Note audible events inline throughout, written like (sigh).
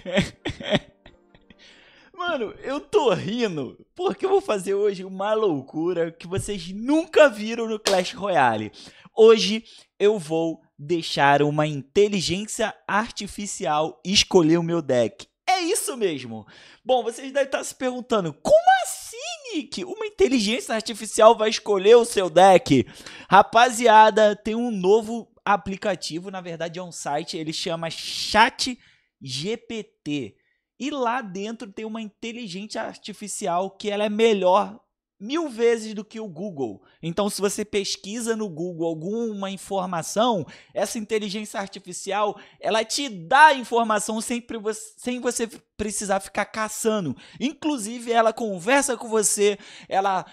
(laughs) Mano, eu tô rindo porque eu vou fazer hoje uma loucura que vocês nunca viram no Clash Royale. Hoje eu vou deixar uma inteligência artificial escolher o meu deck. É isso mesmo. Bom, vocês devem estar se perguntando, como assim, Nick? Uma inteligência artificial vai escolher o seu deck? Rapaziada, tem um novo aplicativo, na verdade é um site, ele chama Chat GPT. E lá dentro tem uma inteligência artificial que ela é melhor mil vezes do que o Google. Então, se você pesquisa no Google alguma informação, essa inteligência artificial ela te dá a informação sem, sem você precisar ficar caçando. Inclusive, ela conversa com você, ela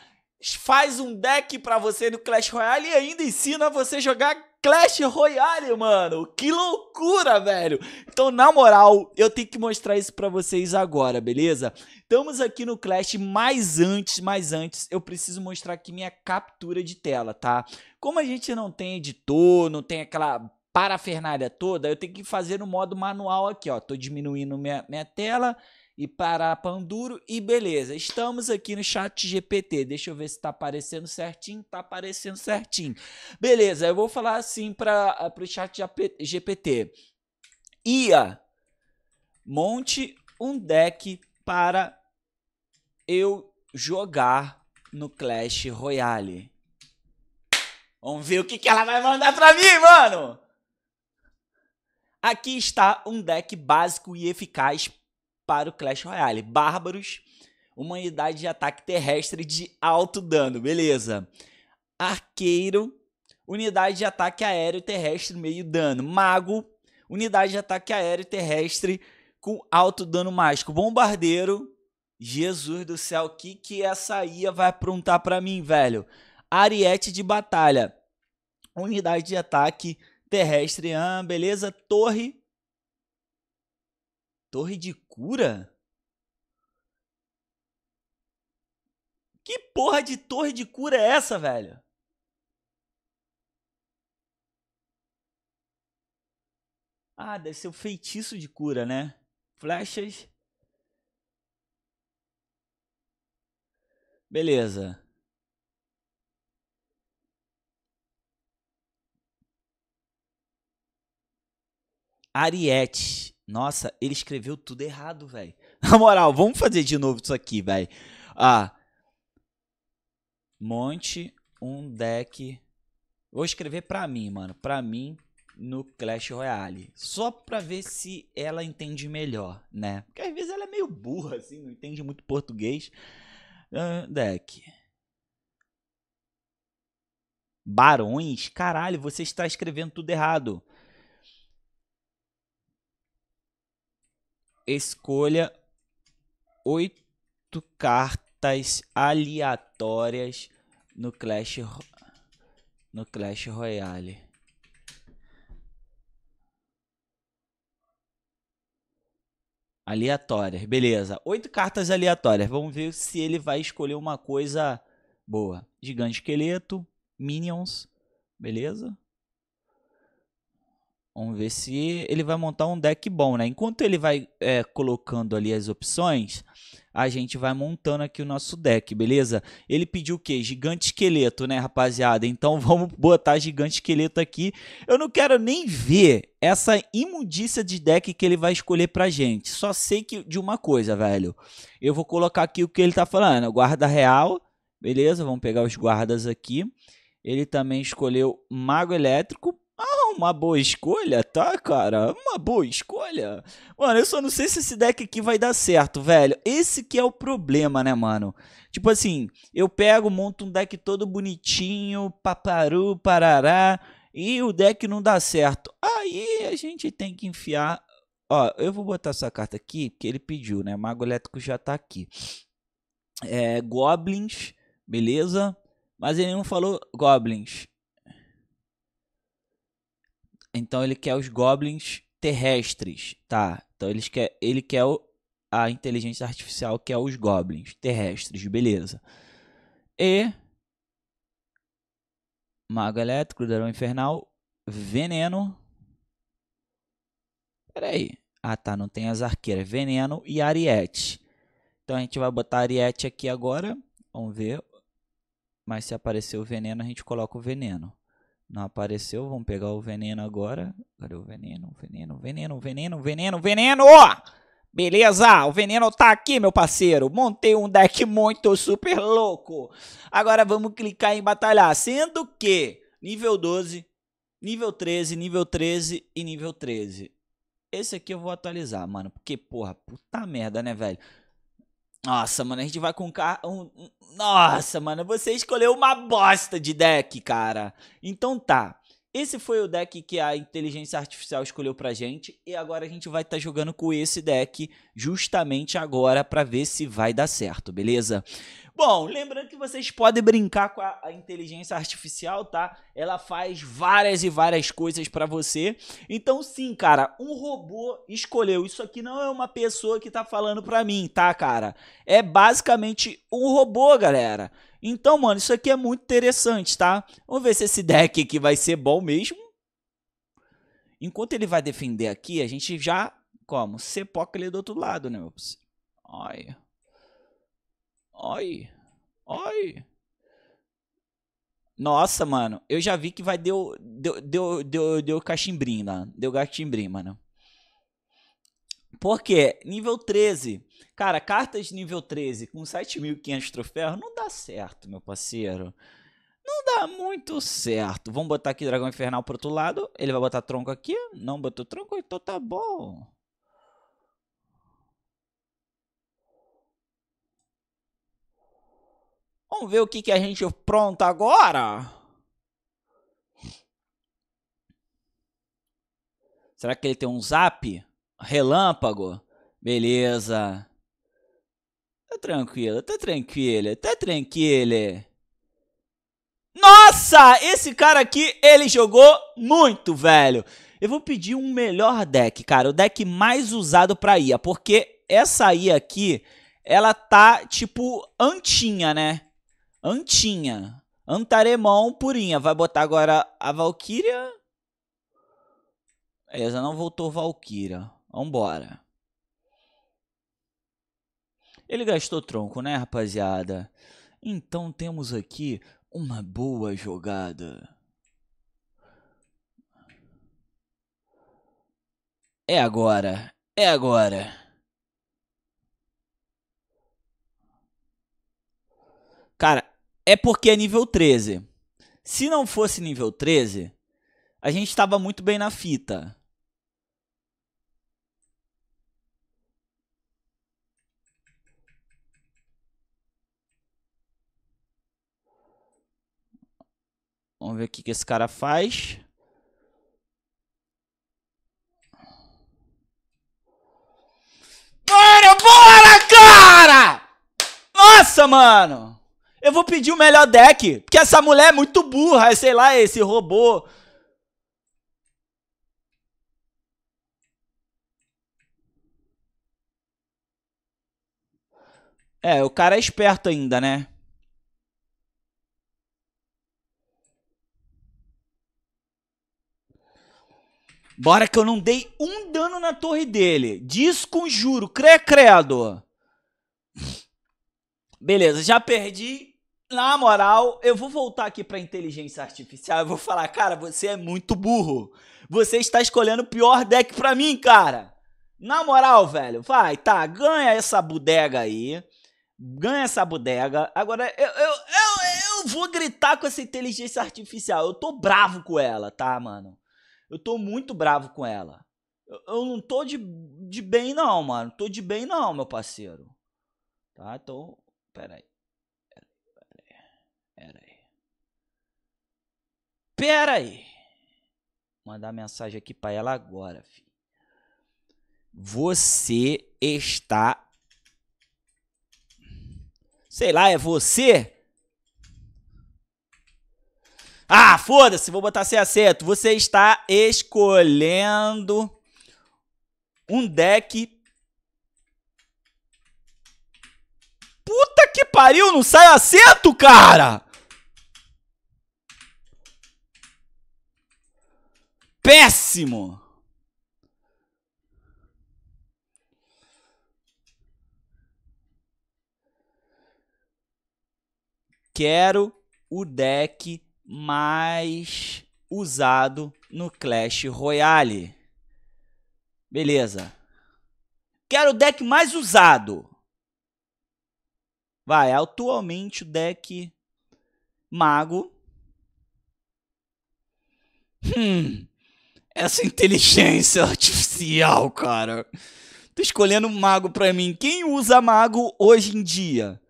faz um deck para você no Clash Royale e ainda ensina você a jogar Clash Royale, mano. Que loucura, velho. Então, na moral, eu tenho que mostrar isso pra vocês agora, beleza? Estamos aqui no Clash, mas antes, mas antes, eu preciso mostrar aqui minha captura de tela, tá? Como a gente não tem editor, não tem aquela parafernália toda, eu tenho que fazer no modo manual aqui, ó. Tô diminuindo minha, minha tela e para Panduro. E beleza, estamos aqui no chat GPT. Deixa eu ver se tá aparecendo certinho. Tá aparecendo certinho. Beleza, eu vou falar assim para ah, o chat GPT. Ia, monte um deck para eu jogar no Clash Royale. Vamos ver o que, que ela vai mandar para mim, mano! Aqui está um deck básico e eficaz para o Clash Royale. Bárbaros, uma unidade de ataque terrestre de alto dano, beleza. Arqueiro, unidade de ataque aéreo terrestre meio dano. Mago, unidade de ataque aéreo terrestre com alto dano mágico. Bombardeiro, Jesus do céu, o que, que essa IA vai aprontar para mim, velho? Ariete de batalha, unidade de ataque terrestre, ah, beleza. Torre, Torre de cura? Que porra de torre de cura é essa, velho? Ah, deve ser o um feitiço de cura, né? Flechas. Beleza. Ariete. Nossa, ele escreveu tudo errado, velho. (laughs) Na moral, vamos fazer de novo isso aqui, velho. Ah. Monte um deck. Vou escrever pra mim, mano. Pra mim no Clash Royale. Só pra ver se ela entende melhor, né? Porque às vezes ela é meio burra, assim, não entende muito português. Ah, deck. Barões? Caralho, você está escrevendo tudo errado. escolha oito cartas aleatórias no Clash no Clash Royale. Aleatórias, beleza. Oito cartas aleatórias. Vamos ver se ele vai escolher uma coisa boa. Gigante esqueleto, minions, beleza? Vamos ver se ele vai montar um deck bom, né? Enquanto ele vai é, colocando ali as opções, a gente vai montando aqui o nosso deck, beleza? Ele pediu o quê? Gigante esqueleto, né, rapaziada? Então (laughs) vamos botar gigante esqueleto aqui. Eu não quero nem ver essa imundícia de deck que ele vai escolher pra gente. Só sei que de uma coisa, velho. Eu vou colocar aqui o que ele tá falando. Guarda real, beleza? Vamos pegar os guardas aqui. Ele também escolheu Mago Elétrico, ah, uma boa escolha, tá, cara? Uma boa escolha. Mano, eu só não sei se esse deck aqui vai dar certo, velho. Esse que é o problema, né, mano? Tipo assim, eu pego, monto um deck todo bonitinho, paparu, parará, e o deck não dá certo. Aí a gente tem que enfiar... Ó, eu vou botar essa carta aqui, porque ele pediu, né? Mago Elétrico já tá aqui. É, goblins, beleza? Mas ele não falou Goblins. Então ele quer os goblins terrestres, tá? Então eles quer, ele quer o, a inteligência artificial que é os goblins terrestres, beleza. E Mago Elétrico, Dragão Infernal, Veneno. Peraí. Ah, tá, não tem as arqueiras. Veneno e Ariete. Então a gente vai botar Ariete aqui agora. Vamos ver. Mas se aparecer o veneno, a gente coloca o veneno. Não apareceu, vamos pegar o veneno agora. Cadê o veneno? Veneno, veneno, veneno, veneno, veneno! Beleza? O veneno tá aqui, meu parceiro. Montei um deck muito super louco. Agora vamos clicar em batalhar. Sendo que nível 12, nível 13, nível 13 e nível 13. Esse aqui eu vou atualizar, mano. Porque, porra, puta merda, né, velho? Nossa, mano, a gente vai com um carro. Um... Nossa, mano, você escolheu uma bosta de deck, cara. Então tá. Esse foi o deck que a inteligência artificial escolheu pra gente. E agora a gente vai estar tá jogando com esse deck justamente agora pra ver se vai dar certo, beleza? Bom, lembrando que vocês podem brincar com a, a inteligência artificial, tá? Ela faz várias e várias coisas para você. Então, sim, cara, um robô escolheu. Isso aqui não é uma pessoa que tá falando pra mim, tá, cara? É basicamente um robô, galera. Então, mano, isso aqui é muito interessante, tá? Vamos ver se esse deck aqui vai ser bom mesmo. Enquanto ele vai defender aqui, a gente já, como? ele do outro lado, né, meu Olha. Oi. Oi. Nossa, mano, eu já vi que vai deu deu deu deu, deu cachimbrim lá, deu cachimbrim, mano. Porque nível 13, cara, cartas nível 13 com 7.500 troféus não dá certo, meu parceiro. Não dá muito certo. Vamos botar aqui dragão infernal pro outro lado, ele vai botar tronco aqui, não botou tronco, então tá bom. Vamos ver o que, que a gente pronta agora? Será que ele tem um zap? Relâmpago? Beleza. Tá tranquilo, tá tranquilo, tá tranquilo. Nossa, esse cara aqui, ele jogou muito, velho. Eu vou pedir um melhor deck, cara. O deck mais usado pra IA. Porque essa IA aqui, ela tá, tipo, antinha, né? Antinha. Antaremon purinha. Vai botar agora a Valkyria. Beleza, é, não voltou Valkyria. Vambora. Ele gastou tronco, né, rapaziada? Então temos aqui uma boa jogada. É agora. É agora. Cara, é porque é nível 13. Se não fosse nível 13, a gente estava muito bem na fita. Vamos ver o que, que esse cara faz. Bora, bora, cara! Nossa, mano! Eu vou pedir o melhor deck. Porque essa mulher é muito burra, é, sei lá, esse robô. É, o cara é esperto ainda, né? Bora que eu não dei um dano na torre dele. Desconjuro, cre credo. Beleza, já perdi na moral, eu vou voltar aqui pra inteligência artificial e vou falar, cara, você é muito burro. Você está escolhendo o pior deck pra mim, cara. Na moral, velho, vai, tá, ganha essa bodega aí. Ganha essa bodega. Agora, eu, eu, eu, eu vou gritar com essa inteligência artificial. Eu tô bravo com ela, tá, mano? Eu tô muito bravo com ela. Eu, eu não tô de, de bem, não, mano. Tô de bem, não, meu parceiro. Tá, então, peraí. Pera aí. Vou mandar mensagem aqui para ela agora, filho. Você está Sei lá, é você? Ah, foda-se, vou botar sem acerto. Você está escolhendo um deck. Puta que pariu, não sai acerto, cara! péssimo. Quero o deck mais usado no Clash Royale. Beleza. Quero o deck mais usado. Vai, atualmente o deck Mago. Hum essa inteligência (laughs) artificial, cara. Tô escolhendo um mago pra mim. Quem usa mago hoje em dia?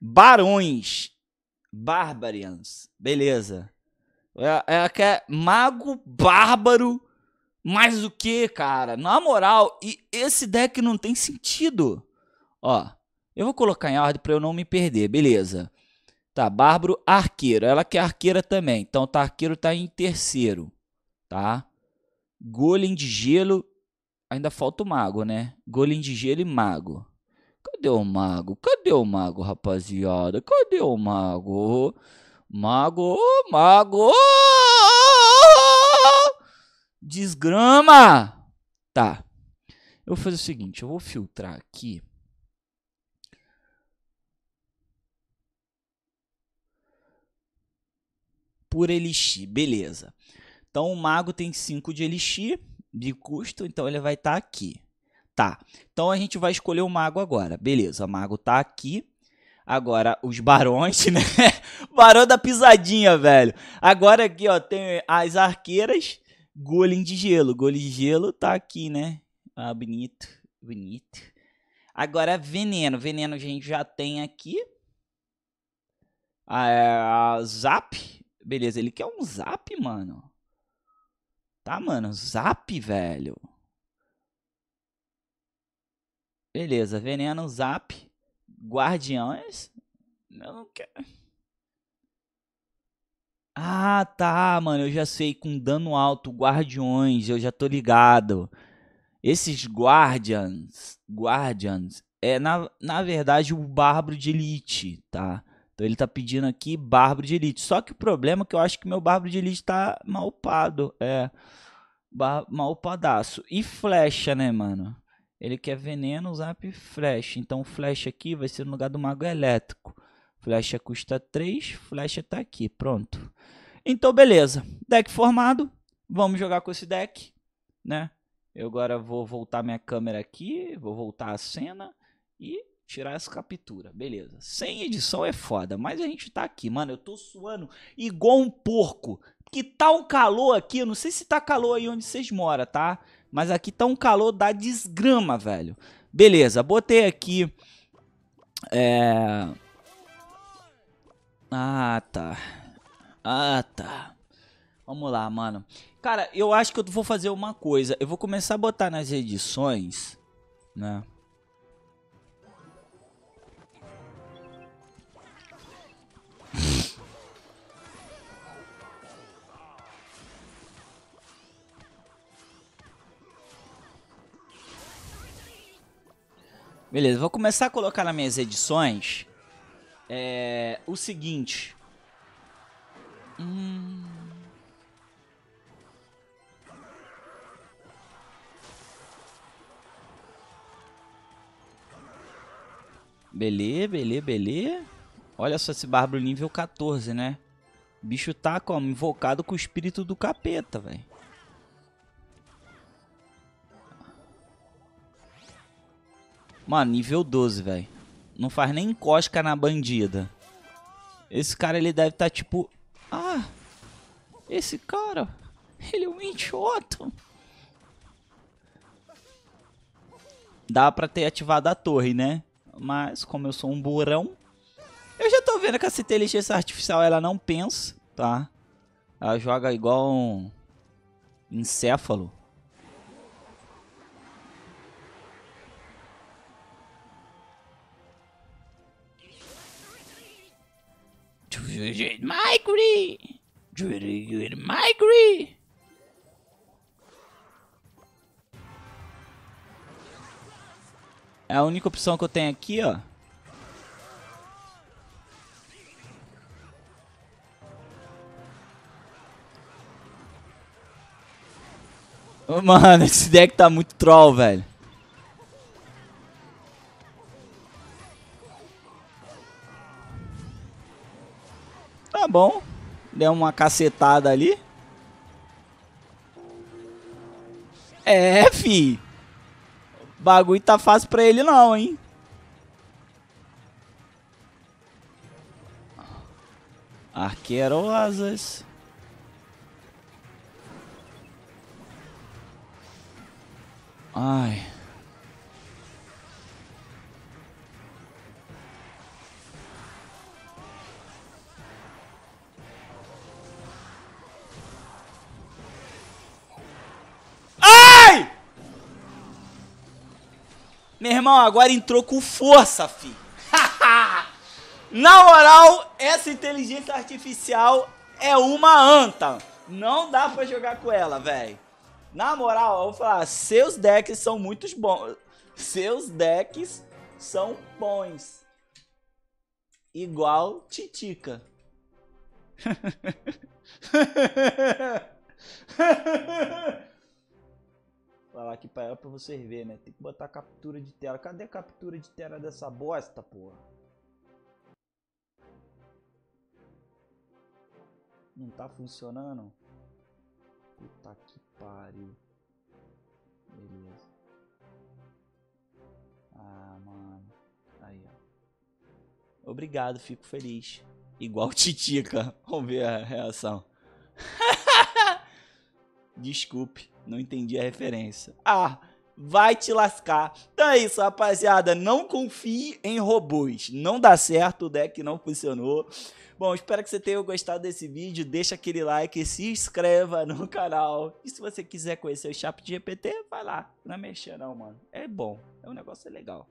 Barões. Barbarians. Beleza. É, é, é mago bárbaro. Mais o que, cara? Na moral, e esse deck não tem sentido. Ó, eu vou colocar em ordem pra eu não me perder, beleza. Tá, Bárbaro, arqueiro. Ela quer é arqueira também. Então tá, arqueiro tá em terceiro tá? Golem de gelo, ainda falta o mago, né? Golem de gelo e mago. Cadê o mago? Cadê o mago, rapaziada? Cadê o mago? Mago, mago! Desgrama! Tá. Eu vou fazer o seguinte, eu vou filtrar aqui. Por elixir, beleza. Então o mago tem 5 de elixir de custo, então ele vai estar tá aqui. Tá, então a gente vai escolher o mago agora. Beleza, o mago tá aqui. Agora, os barões, (laughs) né? Barão da pisadinha, velho. Agora aqui, ó, tem as arqueiras. Golem de gelo. Golem de gelo tá aqui, né? Ah, bonito. Bonito. Agora, é veneno. Veneno a gente já tem aqui. A, ah, é a zap. Beleza, ele quer um zap, mano. Tá, mano? Zap, velho. Beleza, veneno, zap. Guardiões? Eu não quero. Ah, tá, mano. Eu já sei. Com dano alto, guardiões. Eu já tô ligado. Esses guardians. Guardians. É, na, na verdade, o bárbaro de elite, tá? Então ele tá pedindo aqui Bárbaro de Elite. Só que o problema é que eu acho que meu Bárbaro de Elite tá malpado. É. Mal malpadaço. E flecha, né, mano? Ele quer veneno, zap flecha. Então flecha aqui vai ser no lugar do mago elétrico. Flecha custa 3, flecha tá aqui, pronto. Então beleza, deck formado, vamos jogar com esse deck, né? Eu agora vou voltar minha câmera aqui, vou voltar a cena e tirar essa captura. Beleza. Sem edição é foda, mas a gente tá aqui, mano. Eu tô suando igual um porco. Que tá um calor aqui, eu não sei se tá calor aí onde vocês moram, tá? Mas aqui tá um calor da desgrama, velho. Beleza, botei aqui. É. Ah, tá. Ah, tá. Vamos lá, mano. Cara, eu acho que eu vou fazer uma coisa. Eu vou começar a botar nas edições, né? Beleza, vou começar a colocar nas minhas edições é, o seguinte. Hum... Belê, belê, belê. Olha só esse bárbaro nível 14, né? O bicho tá como invocado com o espírito do capeta, velho. Mano, nível 12, velho. Não faz nem encosca na bandida. Esse cara, ele deve estar tá, tipo... Ah, esse cara, ele é um idiota. Dá pra ter ativado a torre, né? Mas, como eu sou um burão... Eu já tô vendo que essa inteligência artificial, ela não pensa, tá? Ela joga igual um encéfalo. Migri! É A única opção que eu tenho aqui, ó. Mano, (laughs) esse deck tá muito troll, velho. bom. Deu uma cacetada ali. É, fi. bagulho tá fácil pra ele não, hein. Arqueiro asas. Ai. Meu irmão, agora entrou com força, fi. (laughs) Na moral, essa inteligência artificial é uma anta. Não dá para jogar com ela, velho. Na moral, eu vou falar, seus decks são muito bons. Seus decks são bons. Igual Titica. (laughs) falar aqui pra, pra você ver, né? Tem que botar captura de tela. Cadê a captura de tela dessa bosta, porra? Não tá funcionando? Puta que pariu. Beleza. Ah, mano. Aí, ó. Obrigado, fico feliz. Igual Titica. Vamos ver a reação. (laughs) Desculpe, não entendi a referência. Ah, vai te lascar. Então é isso, rapaziada. Não confie em robôs. Não dá certo, o deck não funcionou. Bom, espero que você tenha gostado desse vídeo. Deixa aquele like, se inscreva no (laughs) canal. E se você quiser conhecer o Chap de GPT, vai lá. Não é mexer não, mano. É bom, é um negócio legal.